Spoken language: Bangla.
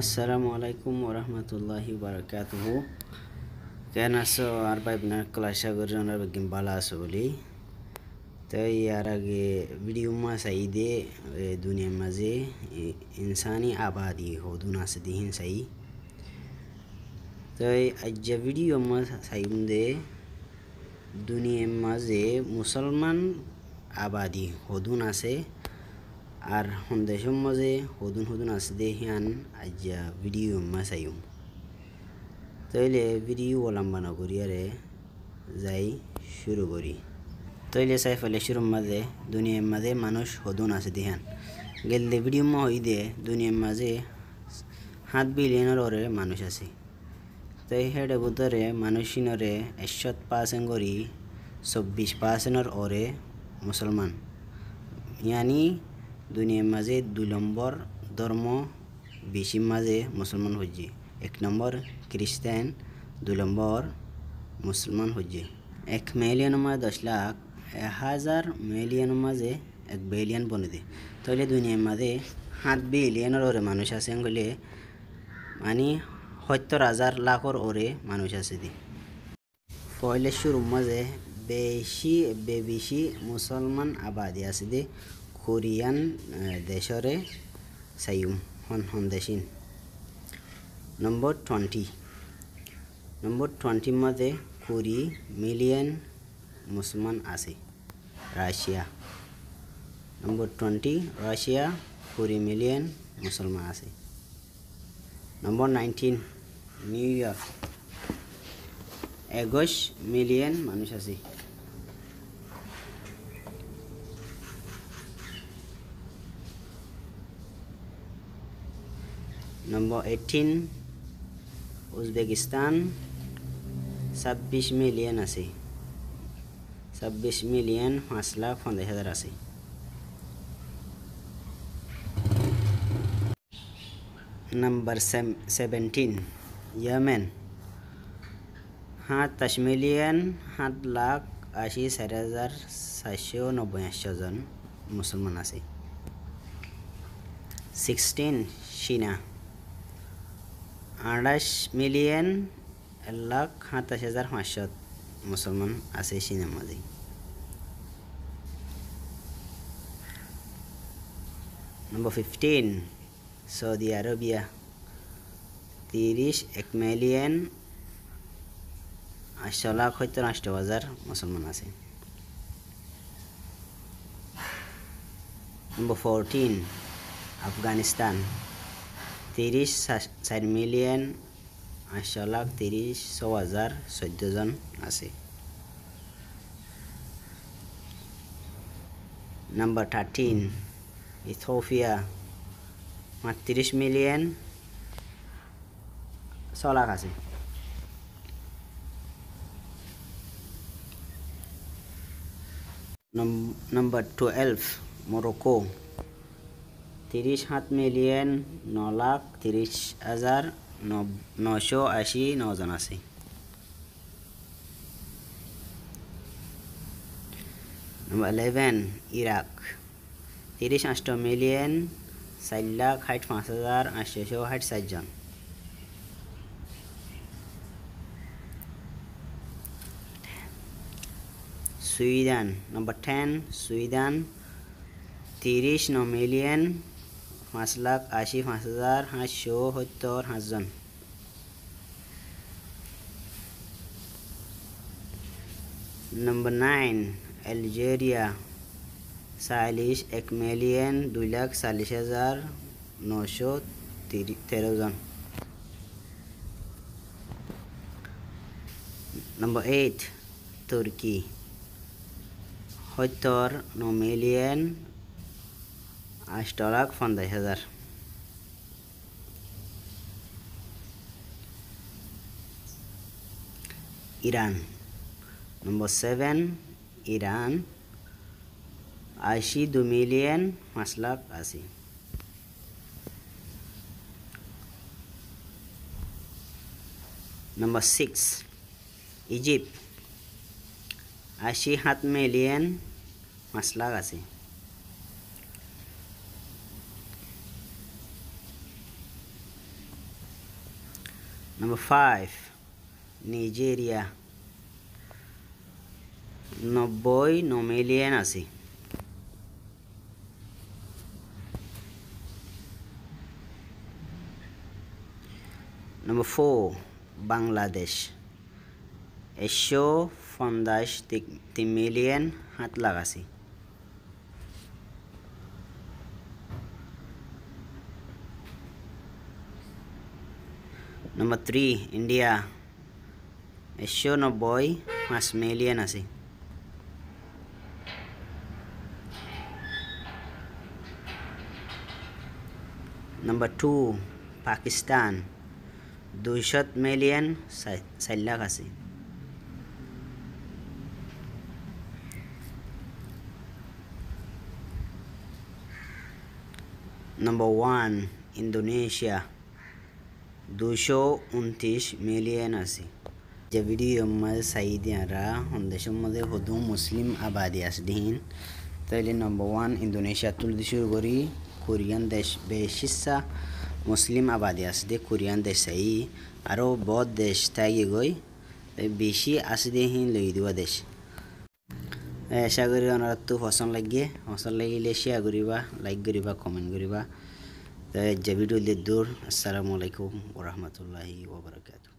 আসসালামু আলাইকুম ওরহমতুল্লাহি বারকাত কেন আসো আর পাইব না ক্লাসা করে ওনার বিজ্ঞান ভালো আসো বলি তো ইয়ার আগে ভিডিও মাস আই দে দুনিয়ার মাঝে ইনসানি আবাদি হদুন আছে দিহিন সাই তো আজ ভিডিও মাস সাইম দে দুনিয়ার মাঝে মুসলমান আবাদি হদুন আছে আর সন্দেশম মাঝে হদুন হদুন আছে দে হিয়ান আজ্যা ভিডিও মা চাইম তইলে ভিডিও করি আরে যাই শুরু করি তইলে চাই ফেলে শুরুম মাঝে দুনিয়ার মাঝে মানুষ হদুন আছে দিহান গেলে ভিডিও মা হই দে দুনিয়ার মাঝে সাত বিলিয়নের ওরে মানুষ আছে তই হেডে বুধরে মানুষিনরে একশো পার্সেন্ট করি চব্বিশ পার্সেন্টর ওরে মুসলমান ইয়ানি দুনিয়ার মাঝে দুই নম্বর ধর্ম বিশির মাঝে মুসলমান হজ্জি এক নম্বর খ্রিস্টান দুই নম্বর মুসলমান হজ্জি এক মিলিয়নের মাঝে দশ লাখ এক হাজার মিলিয়নের মাঝে এক বিলিয়ন বনে দে তাহলে দুনিয়ার মাঝে সাত বিলিয়নের ওরে মানুষ আছে গলে মানে সত্তর হাজার লাখর ওরে মানুষ আছে দি পয়লেশ্বর মাঝে বেশি বেবিশি মুসলমান আবাদি আছে দে কোরিয়ান দেশরে চাইম হন হন দেশিন নম্বর টুৱেণ্টি নম্বৰ টুৱেণ্টিৰ মধ্যে কুড়ি মিলিয়ন মুছলমান আছে ৰাছিয়া নম্বৰ টুৱেণ্টি ৰাছিয়া কুড়ি মিলিয়ন মুছলমান আছে নম্বৰ নাইনটিন নিউয়ৰ্ক এগছ মিলিয়ন মানুহ আছে نمبر ایٹین ازبیکستان چھبیس ملین چھبیس ملین پانچ لاکھ پندرہ ہزار آسی نمبر سیونٹین یومین ہات دس ملین سات لاکھ اشی سا ہزار سات سو نوزن مسلمان آسی سکسٹین چینا আঠাশ মিলিয়ন লাখ সাতাশ হাজার পাঁচশত মুসলমান আছে চীনের মাঝে নম্বর ফিফটিন সৌদি আরবিয়া তিরিশ এক মিলিয়ন আটশো লাখ সত্তর আষ্ট হাজার মুসলমান আছে নম্বর ফোরটিন আফগানিস্তান ত্ৰিছ চাৰি মিলিয়ন আঠশ লাখ ত্ৰিছ ছয় হাজাৰ চৈধ্যজন আছে নাম্বাৰ থাৰ্টিন ইথোপিয়া ত্ৰিছ মিলিয়ন ছয় লাখ আছে number 12 Morocco ترس سات ملین نو لاکھ ترس ہزار نو اشی نوی نمبر الیوین ایراک ترس اشٹ ملین چار لاکھ ساٹھ پانچ ہزار آٹھ سوٹ ساٹھن سوئیڈین نمبر ٹین سوئیڈین ترس نو ملین پانچ لاکھ آشی پانچ ہزار سات سو ستر ہاتھ جن نمبر نائن الجیریا چالیس ایک ملین دو لاکھ چالیس ہزار نو تیرہ تیرن نمبر ایٹ ترکی ستر نو ملین اش لاکھ پندرہ ہزار ایران نمبر سیون ایران آسی دو ملین پانچ لاکھ اسی نمبر سکس ایجیپ اشی سات ملین پانچ لاکھ اسی Number five, Nigeria. No boy, no million, Number four, Bangladesh. A show from the million hat lagasi. Number 3, India. A show no boy, mas Number 2, Pakistan. Dushot million sila kasi. Number 1, Indonesia. দুশো উনত্রিশ মিলিয়ন আছে যদি আমার সাইদিয়ারা সন্দেশের মধ্যে সদু মুসলিম আবাদি আছে দিন তাইলে নম্বর ওয়ান ইন্দোনেশিয়া তুলদি শুরু করি কোরিয়ান দেশ বেশিসা মুসলিম আবাদি আছে দে কোরিয়ান দেশ আই আরও বহুত দেশ থাকি গই বেশি আছে দে হিন লই দেওয়া দেশ আশা করি ওনারা তো ফসল লাগিয়ে ফসল লাগিলে শেয়ার করিবা লাইক করিবা কমেন্ট করিবা javidul lidur assalamualaikum warahmatullahi wabarakatuh